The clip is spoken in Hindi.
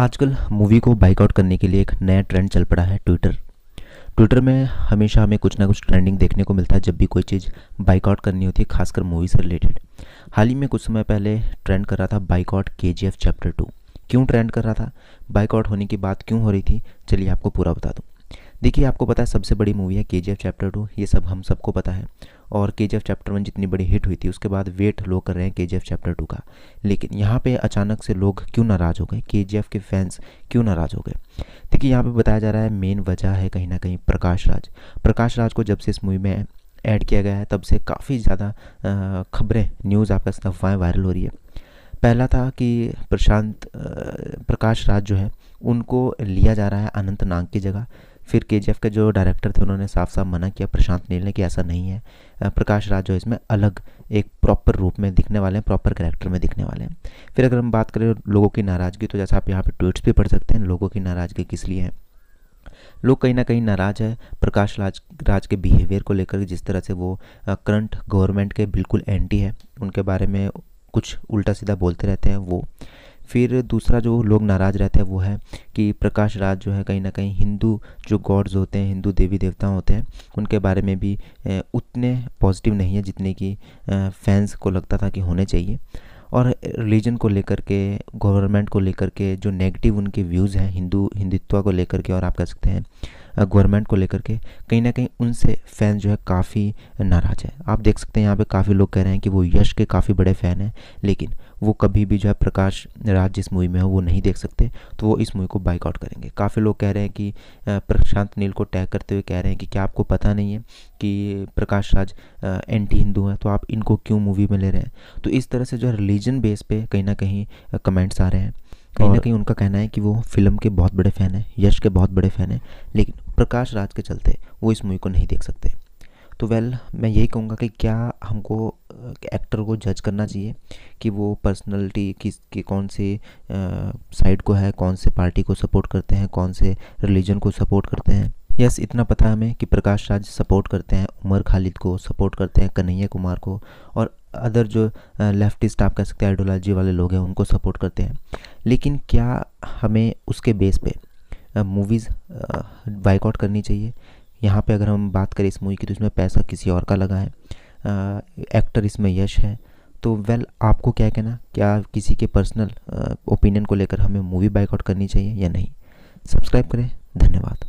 आजकल मूवी को बाइकआउट करने के लिए एक नया ट्रेंड चल पड़ा है ट्विटर ट्विटर में हमेशा हमें कुछ ना कुछ ट्रेंडिंग देखने को मिलता है जब भी कोई चीज़ बाइकआउट करनी होती है खासकर मूवी से रिलेटेड हाल ही में कुछ समय पहले ट्रेंड कर रहा था boycott K G F chapter two क्यों ट्रेंड कर रहा था बाइकआउट होने की बात क्यों हो रही थी चलिए आपको पूरा बता दूँ देखिए आपको पता है सबसे बड़ी मूवी है के जी एफ चैप्टर टू ये सब हम सबको पता है और के चैप्टर वन जितनी बड़ी हिट हुई थी उसके बाद वेट लो कर रहे हैं के चैप्टर टू का लेकिन यहाँ पे अचानक से लोग क्यों नाराज़ हो गए के के फैंस क्यों नाराज़ हो गए देखिए यहाँ पे बताया जा रहा है मेन वजह है कहीं ना कहीं प्रकाश राज प्रकाश राज को जब से इस मूवी में ऐड किया गया है तब से काफ़ी ज़्यादा खबरें न्यूज़ आपस अफवाहें वायरल हो रही है पहला था कि प्रशांत प्रकाश राज जो है उनको लिया जा रहा है अनंत नाग की जगह फिर के के जो डायरेक्टर थे उन्होंने साफ साफ मना किया प्रशांत नील ने कि ऐसा नहीं है प्रकाश राज जो इसमें अलग एक प्रॉपर रूप में दिखने वाले हैं प्रॉपर कैरेक्टर में दिखने वाले हैं फिर अगर हम बात करें लोगों की नाराज़गी तो जैसा आप यहाँ पर ट्वीट्स भी पढ़ सकते हैं लोगों की नाराज़गी किस लिए है लोग कहीं ना कहीं नाराज़ है प्रकाश राज राज के बिहेवियर को लेकर जिस तरह से वो करंट गवर्नमेंट के बिल्कुल एंटी है उनके बारे में कुछ उल्टा सीधा बोलते रहते हैं वो फिर दूसरा जो लोग नाराज़ रहते हैं वो है कि प्रकाश राज जो है कहीं ना कहीं हिंदू जो गॉड्स होते हैं हिंदू देवी देवता होते हैं उनके बारे में भी उतने पॉजिटिव नहीं है जितने कि फैंस को लगता था कि होने चाहिए और रिलीजन को लेकर के गवर्नमेंट को लेकर के जो नेगेटिव उनके व्यूज़ हैं हिंदू हिंदुत्व को लेकर के और आप कह सकते हैं गवर्नमेंट को लेकर के कहीं ना कहीं उनसे फ़ैन जो है काफ़ी नाराज़ है आप देख सकते हैं यहाँ पे काफ़ी लोग कह रहे हैं कि वो यश के काफ़ी बड़े फ़ैन हैं लेकिन वो कभी भी जो है प्रकाश राज जिस मूवी में हो वो नहीं देख सकते तो वो इस मूवी को बाइकआउट करेंगे काफ़ी लोग कह रहे हैं कि प्रशांत नील को टैग करते हुए कह रहे हैं कि क्या आपको पता नहीं है कि प्रकाश राज एंटी हिंदू हैं तो आप इनको क्यों मूवी में ले रहे हैं तो इस तरह से जो है रिलीजन बेस पे कहीं ना कहीं कमेंट्स आ रहे हैं कहीं ना कहीं उनका कहना है कि वो फिल्म के बहुत बड़े फ़ैन हैं यश के बहुत बड़े फ़ैन हैं लेकिन प्रकाश राज के चलते वो इस मूवी को नहीं देख सकते तो वेल मैं यही कहूँगा कि क्या हमको एक्टर को जज करना चाहिए कि वो पर्सनैलिटी किस के कौन से साइड को है कौन से पार्टी को सपोर्ट करते हैं कौन से रिलीजन को सपोर्ट करते हैं यस yes, इतना पता है हमें कि प्रकाश राज सपोर्ट करते हैं उमर खालिद को सपोर्ट करते हैं कन्हैया कुमार को और अदर जो लेफ्टिस्ट आप कह सकते हैं आइडियोलॉजी वाले लोग हैं उनको सपोर्ट करते हैं लेकिन क्या हमें उसके बेस पे मूवीज़ बाइकआउट करनी चाहिए यहाँ पे अगर हम बात करें इस मूवी की तो इसमें पैसा किसी और का लगा है आ, एक्टर इसमें यश है तो वेल आपको क्या कहना क्या किसी के पर्सनल ओपिनियन को लेकर हमें मूवी बाइकआउट करनी चाहिए या नहीं सब्सक्राइब करें धन्यवाद